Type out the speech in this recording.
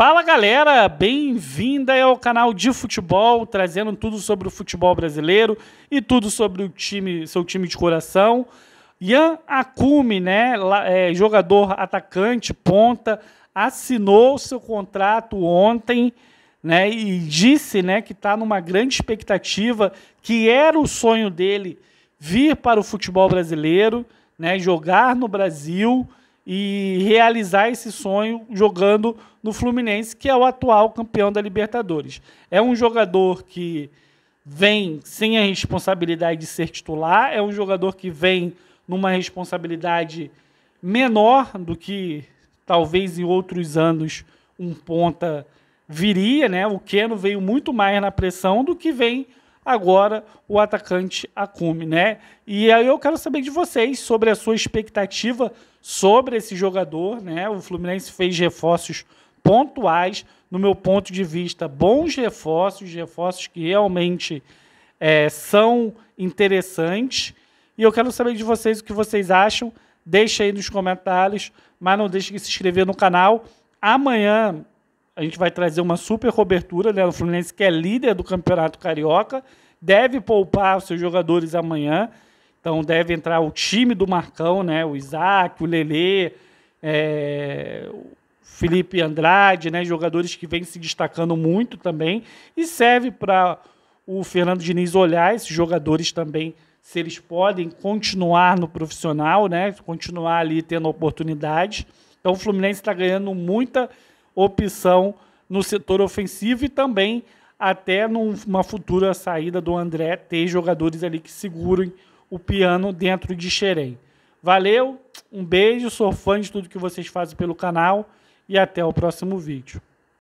Fala galera, bem-vinda ao canal de futebol, trazendo tudo sobre o futebol brasileiro e tudo sobre o time, seu time de coração. Ian Akumi, né, é, jogador atacante, ponta, assinou seu contrato ontem, né, e disse, né, que está numa grande expectativa, que era o sonho dele vir para o futebol brasileiro, né, jogar no Brasil e realizar esse sonho jogando no Fluminense, que é o atual campeão da Libertadores. É um jogador que vem sem a responsabilidade de ser titular, é um jogador que vem numa responsabilidade menor do que talvez em outros anos um ponta viria, né? O Keno veio muito mais na pressão do que vem agora o atacante Akumi, né? E aí eu quero saber de vocês sobre a sua expectativa sobre esse jogador, né? O Fluminense fez reforços pontuais, no meu ponto de vista, bons reforços, reforços que realmente é, são interessantes. E eu quero saber de vocês o que vocês acham. Deixa aí nos comentários, mas não deixe de se inscrever no canal. Amanhã a gente vai trazer uma super cobertura, né? O Fluminense que é líder do Campeonato Carioca, deve poupar os seus jogadores amanhã. Então deve entrar o time do Marcão, né? O Isaac, o Lelê, é... o Felipe Andrade, né? Jogadores que vêm se destacando muito também. E serve para o Fernando Diniz olhar esses jogadores também, se eles podem continuar no profissional, né? Continuar ali tendo oportunidade. Então o Fluminense está ganhando muita opção no setor ofensivo e também até numa futura saída do André ter jogadores ali que segurem o piano dentro de Xerém. Valeu, um beijo, sou fã de tudo que vocês fazem pelo canal e até o próximo vídeo.